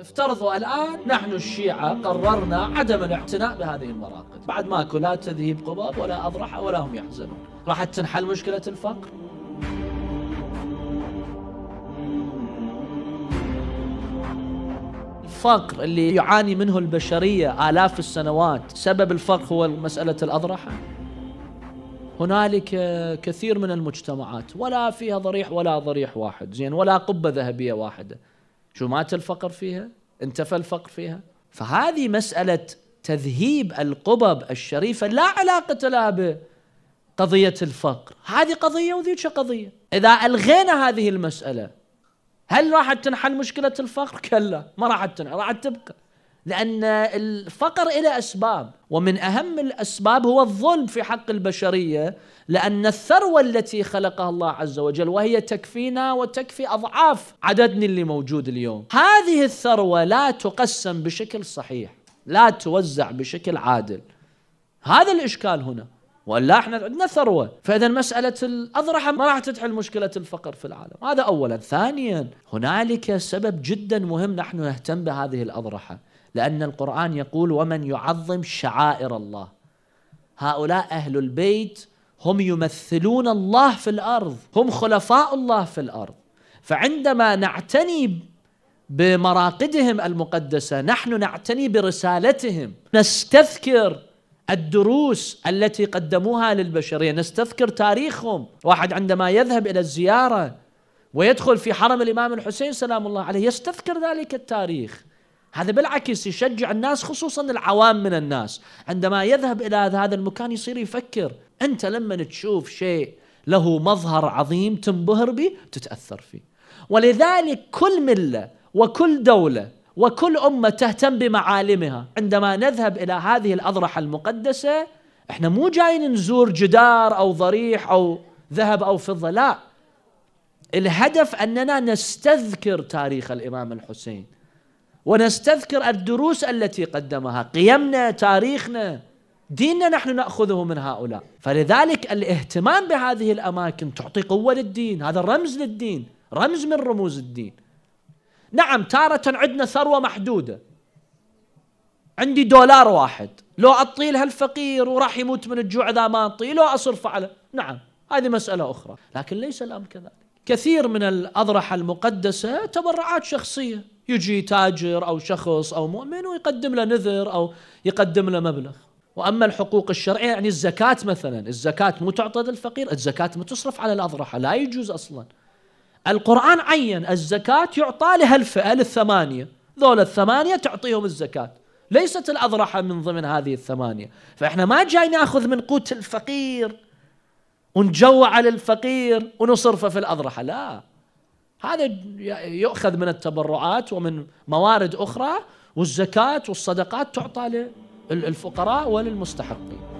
افترضوا الآن نحن الشيعة قررنا عدم الاعتناء بهذه المراقد بعد أكو لا تذهيب قباب ولا أضرحة ولا هم يحزنون راح تنحل مشكلة الفقر الفقر اللي يعاني منه البشرية آلاف السنوات سبب الفقر هو مسألة الأضرحة هنالك كثير من المجتمعات ولا فيها ضريح ولا ضريح واحد زين ولا قبة ذهبية واحدة شو مات الفقر فيها انتفى الفقر فيها فهذه مسألة تذهيب القبب الشريفة لا علاقة لها بقضية الفقر هذه قضية وذيك قضية إذا ألغينا هذه المسألة هل راح تنحل مشكلة الفقر؟ كلا ما راح تنحل راح تبقى لأن الفقر إلى أسباب ومن أهم الأسباب هو الظلم في حق البشرية لأن الثروة التي خلقها الله عز وجل وهي تكفينا وتكفي أضعاف عددنا اللي موجود اليوم هذه الثروة لا تقسم بشكل صحيح لا توزع بشكل عادل هذا الإشكال هنا ولا احنا عندنا ثروه، فاذا مساله الاضرحه ما راح تحل مشكله الفقر في العالم، هذا اولا، ثانيا هنالك سبب جدا مهم نحن نهتم بهذه الاضرحه، لأن القرآن يقول ومن يعظم شعائر الله هؤلاء أهل البيت هم يمثلون الله في الأرض هم خلفاء الله في الأرض فعندما نعتني بمراقدهم المقدسة نحن نعتني برسالتهم نستذكر الدروس التي قدموها للبشرية نستذكر تاريخهم واحد عندما يذهب إلى الزيارة ويدخل في حرم الإمام الحسين سلام الله عليه يستذكر ذلك التاريخ هذا بالعكس يشجع الناس خصوصا العوام من الناس عندما يذهب إلى هذا المكان يصير يفكر أنت لما تشوف شيء له مظهر عظيم تنبهر به تتأثر فيه ولذلك كل ملة وكل دولة وكل أمة تهتم بمعالمها عندما نذهب إلى هذه الأضرحة المقدسة احنا مو جايين نزور جدار أو ضريح أو ذهب أو فضة لا الهدف أننا نستذكر تاريخ الإمام الحسين ونستذكر الدروس التي قدمها قيمنا تاريخنا ديننا نحن نأخذه من هؤلاء فلذلك الاهتمام بهذه الأماكن تعطي قوة للدين هذا رمز للدين رمز من رموز الدين نعم تارة عندنا ثروة محدودة عندي دولار واحد لو أطيل هالفقير وراح يموت من الجوع إذا ما أطيل لو أصرف على نعم هذه مسألة أخرى لكن ليس الأمر كذلك كثير من الأضرحة المقدسة تبرعات شخصية يجي تاجر أو شخص أو مؤمن ويقدم له نذر أو يقدم له مبلغ وأما الحقوق الشرعية يعني الزكاة مثلا الزكاة مو تعطى للفقير الزكاة متصرف على الأضرحة لا يجوز أصلا القرآن عين الزكاة يعطى لهالفئة للثمانية ذول الثمانية تعطيهم الزكاة ليست الأضرحة من ضمن هذه الثمانية فإحنا ما جاي ناخذ من قوت الفقير ونجوع على الفقير ونصرفه في الأضرحة لا هذا يؤخذ من التبرعات ومن موارد أخرى والزكاة والصدقات تعطى للفقراء وللمستحقين